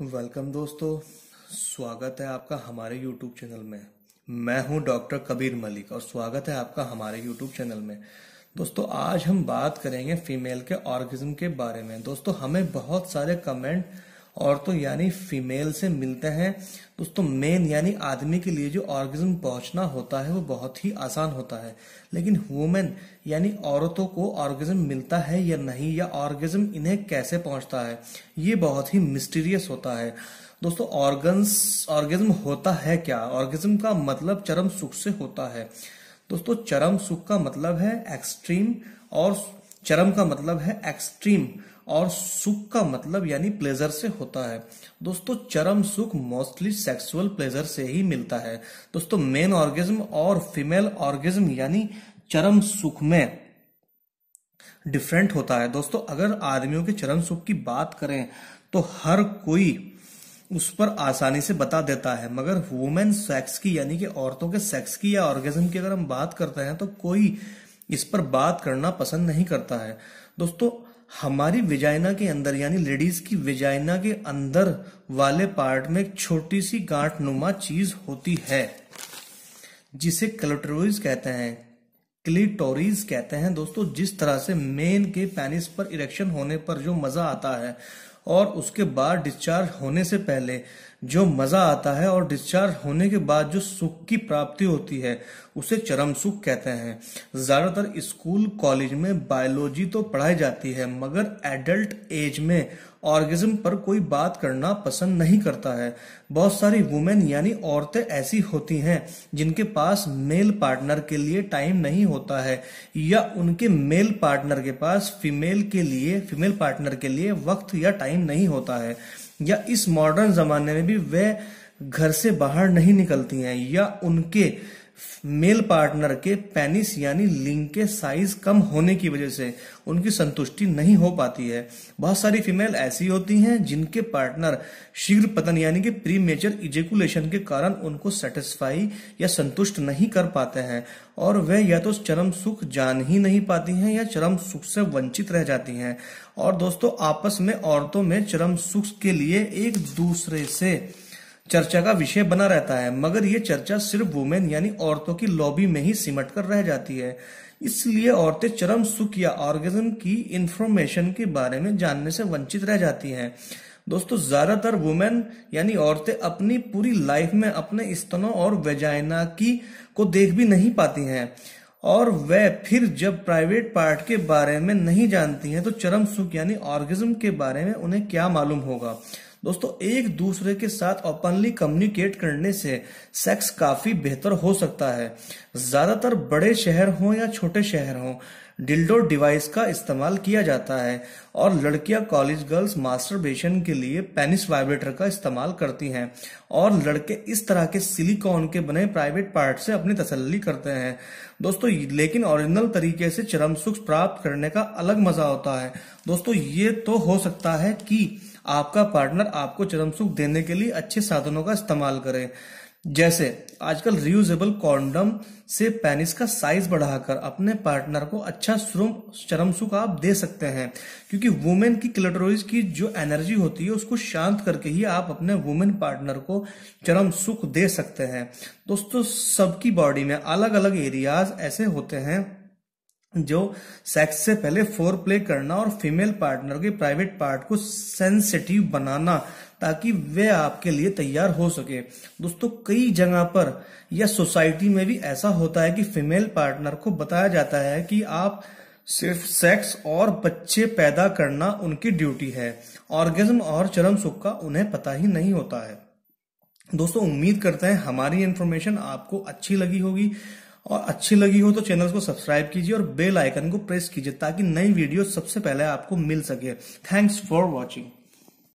welcome दोस्तों स्वागत है आपका हमारे यूट्यूब चैनल में मैं हूं डॉक्टर कबीर मलिक और स्वागत है आपका हमारे यूट्यूब चैनल में दोस्तों आज हम बात करेंगे फीमेल के ऑर्गिज्म के बारे में दोस्तों हमें बहुत सारे कमेंट और तो यानी फीमेल से मिलते हैं दोस्तों मेन यानी आदमी के लिए जो ऑर्गेज्म पहुंचना होता है वो बहुत ही आसान होता है लेकिन वुमेन यानी औरतों को ऑर्गेज्म मिलता है या नहीं या ऑर्गेज्म इन्हें कैसे पहुंचता है ये बहुत ही मिस्टीरियस होता है दोस्तों ऑर्गन्स ऑर्गेज्म होता है क्या ऑर्गेज्म का मतलब चरम सुख से होता है दोस्तों चरम सुख का मतलब है एक्सट्रीम और चरम का मतलब है एक्सट्रीम और सुख का मतलब यानी प्लेजर से होता है दोस्तों चरम सुख मोस्टली सेक्सुअल प्लेजर से ही मिलता है दोस्तों मेन ऑर्गेज्म और फीमेल ऑर्गेज्म यानी चरम सुख में डिफरेंट होता है दोस्तों अगर आदमियों के चरम सुख की बात करें तो हर कोई उस पर आसानी से बता देता है मगर वुमेन सेक्स की यानी कि औरतों के सेक्स की या ऑर्गेज्म की अगर हम बात करते हैं तो कोई इस पर बात करना पसंद नहीं करता है दोस्तों हमारी विजाइना के अंदर यानी लेडीज की विजाइना के अंदर वाले पार्ट में एक छोटी सी गांठ नुमा चीज होती है जिसे क्लोटोरिज कहते हैं क्लिटोरिज कहते हैं दोस्तों जिस तरह से मेन के पेनिस पर इरेक्शन होने पर जो मजा आता है और उसके बाद डिस्चार्ज होने से पहले जो मजा आता है और डिस्चार्ज होने के बाद जो सुख की प्राप्ति होती है उसे चरम सुख कहते हैं ज्यादातर स्कूल कॉलेज में बायोलॉजी तो पढ़ाई जाती है मगर एडल्ट एज में ऑर्गेजम पर कोई बात करना पसंद नहीं करता है बहुत सारी वुमेन यानी औरतें ऐसी होती हैं जिनके पास मेल पार्टनर के लिए टाइम नहीं होता है या उनके मेल पार्टनर के पास फीमेल के लिए फीमेल पार्टनर के लिए वक्त या टाइम नहीं होता है या इस मॉडर्न ज़माने में भी वह घर से बाहर नहीं निकलती हैं या उनके मेल पार्टनर के पेनिस यानी लिंग के साइज कम होने की वजह से उनकी संतुष्टि नहीं हो पाती है बहुत सारी फीमेल ऐसी होती हैं जिनके पार्टनर शीघ्र पतन यानी कि प्री मेचर इजेकुलेशन के कारण उनको सेटिस्फाई या संतुष्ट नहीं कर पाते हैं और वे या तो चरम सुख जान ही नहीं पाती हैं या चरम सुख से वंचित रह जाती हैं और दोस्तों आपस में औरतों में चरम सुख के लिए एक दूसरे से चर्चा का विषय बना रहता है मगर ये चर्चा सिर्फ वुमेन यानी औरतों की लॉबी में ही सिमट कर रह जाती है इसलिए औरतें चरम सुख या ऑर्गेजम की इंफॉर्मेशन के बारे में जानने से वंचित रह जाती हैं दोस्तों ज्यादातर वुमेन यानी औरतें अपनी पूरी लाइफ में अपने स्तनों और वेजाइना की को देख भी नहीं पाती हैं और वह फिर जब प्राइवेट पार्ट के बारे में नहीं जानती हैं तो चरम सुख यानी ऑर्गेजम के बारे में उन्हें क्या मालूम होगा दोस्तों एक दूसरे के साथ ओपनली कम्युनिकेट करने से सेक्स काफी बेहतर हो सकता है ज्यादातर बड़े शहर हों या छोटे शहर हों डिल्डो डिवाइस का इस्तेमाल किया जाता है और लड़कियां कॉलेज गर्ल्स मास्टरबेशन के लिए पेनिस वाइब्रेटर का इस्तेमाल करती हैं और लड़के इस तरह के सिलिकॉन के बने प्राइवेट पार्ट से अपनी तसल्ली करते हैं दोस्तों लेकिन ओरिजिनल तरीके से चरम सुख प्राप्त करने का अलग मजा होता है दोस्तों ये तो हो सकता है कि आपका पार्टनर आपको चरम सुख देने के लिए अच्छे साधनों का इस्तेमाल करे जैसे आजकल रियूजेबल कॉन्डम से पेनिस का साइज बढ़ाकर अपने पार्टनर को अच्छा श्रम चरम सुख आप दे सकते हैं क्योंकि वुमेन की क्लेटोरिज की जो एनर्जी होती है उसको शांत करके ही आप अपने वुमेन पार्टनर को चरम सुख दे सकते हैं दोस्तों सबकी बॉडी में अलग अलग एरियाज ऐसे होते हैं जो सेक्स से पहले फोर प्ले करना और फीमेल पार्टनर के प्राइवेट पार्ट को सेंसिटिव बनाना ताकि वे आपके लिए तैयार हो सके दोस्तों कई जगह पर या सोसाइटी में भी ऐसा होता है कि फीमेल पार्टनर को बताया जाता है कि आप सिर्फ सेक्स और बच्चे पैदा करना उनकी ड्यूटी है ऑर्गेज्म और चरम सुख का उन्हें पता ही नहीं होता है दोस्तों उम्मीद करते हैं हमारी इन्फॉर्मेशन आपको अच्छी लगी होगी और अच्छी लगी हो तो चैनल को सब्सक्राइब कीजिए और बेल आइकन को प्रेस कीजिए ताकि नई वीडियो सबसे पहले आपको मिल सके थैंक्स फॉर वॉचिंग